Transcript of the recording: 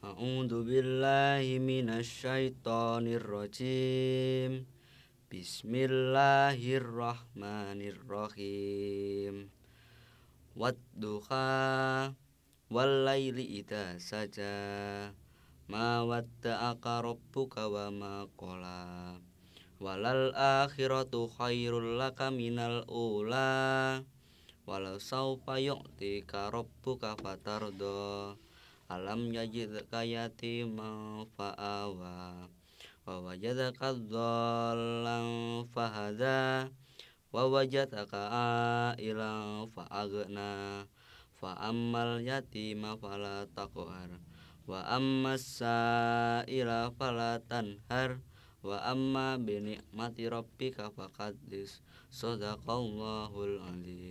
A'udzu billahi minasyaitonir rajim. Bismillahirrahmanirrahim. Wadduha wal laili idza saja. Ma watta'aka rabbuka wa ma qala. Walal akhiratu khairul laka minal ula. Walau saufa yu'tika rabbuka fatardo alam yajid kayati fa'awa wa wajadaka dhallan fahada wa wajadaka a'ilan fa'agna fa'ammal yatima fala taqhar wa ammasa ila fala tanhar wa amma bi ni'mati rabbika faqaddis sadaqallahul alim